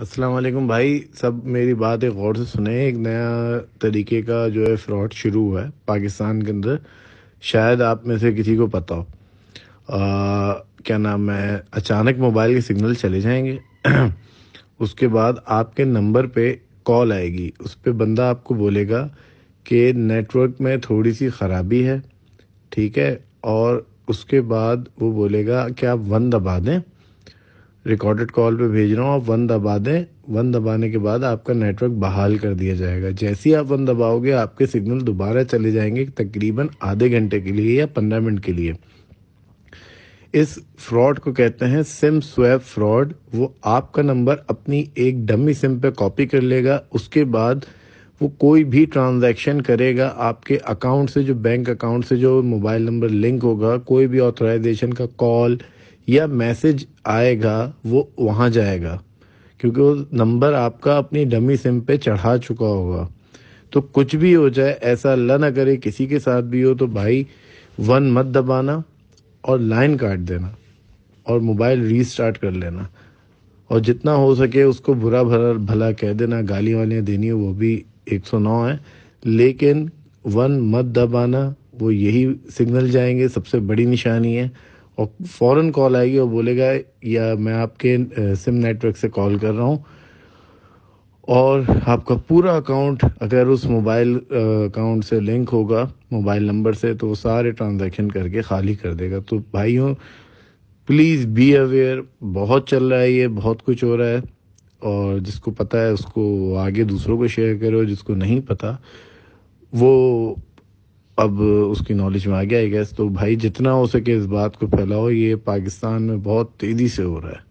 अस्सलाम वालेकुम भाई सब मेरी बात एक गौर से सुने एक नया तरीके का जो है फ्रॉड शुरू हुआ है पाकिस्तान के अंदर शायद आप में से किसी को पता हो क्या नाम है अचानक मोबाइल के सिग्नल चले जाएंगे उसके बाद आपके नंबर पे कॉल आएगी उस पर बंदा आपको बोलेगा कि नेटवर्क में थोड़ी सी ख़राबी है ठीक है और उसके बाद वो बोलेगा कि आप वन दबा दें रिकॉर्डेड कॉल पे भेज रहा हूँ आप वन दबा दें वन दबाने के बाद आपका नेटवर्क बहाल कर दिया जाएगा जैसे ही आप वन दबाओगे आपके सिग्नल दोबारा चले जाएंगे तकरीबन आधे घंटे के लिए या पंद्रह मिनट के लिए इस फ्रॉड को कहते हैं सिम स्वैप फ्रॉड वो आपका नंबर अपनी एक डमी सिम पे कॉपी कर लेगा उसके बाद वो कोई भी ट्रांजैक्शन करेगा आपके अकाउंट से जो बैंक अकाउंट से जो मोबाइल नंबर लिंक होगा कोई भी ऑथराइजेशन का कॉल या मैसेज आएगा वो वहाँ जाएगा क्योंकि वो नंबर आपका अपनी डमी सिम पे चढ़ा चुका होगा तो कुछ भी हो जाए ऐसा अल्लाह ना करे किसी के साथ भी हो तो भाई वन मत दबाना और लाइन काट देना और मोबाइल रीस्टार्ट कर लेना और जितना हो सके उसको बुरा भरा भला कह देना गाली वालियाँ देनी हो वो भी 109 है लेकिन वन मत दबाना वो यही सिग्नल जाएंगे सबसे बड़ी निशानी है और फ़ौरन कॉल आएगी और बोलेगा या मैं आपके सिम नेटवर्क से कॉल कर रहा हूँ और आपका पूरा अकाउंट अगर उस मोबाइल अकाउंट से लिंक होगा मोबाइल नंबर से तो वो सारे ट्रांजैक्शन करके खाली कर देगा तो भाइयों प्लीज़ बी अवेयर बहुत चल रहा है ये बहुत कुछ हो रहा है और जिसको पता है उसको आगे दूसरों को शेयर करो जिसको नहीं पता वो अब उसकी नॉलेज में आ गया आई गैस तो भाई जितना हो सके इस बात को फैलाओ ये पाकिस्तान में बहुत तेज़ी से हो रहा है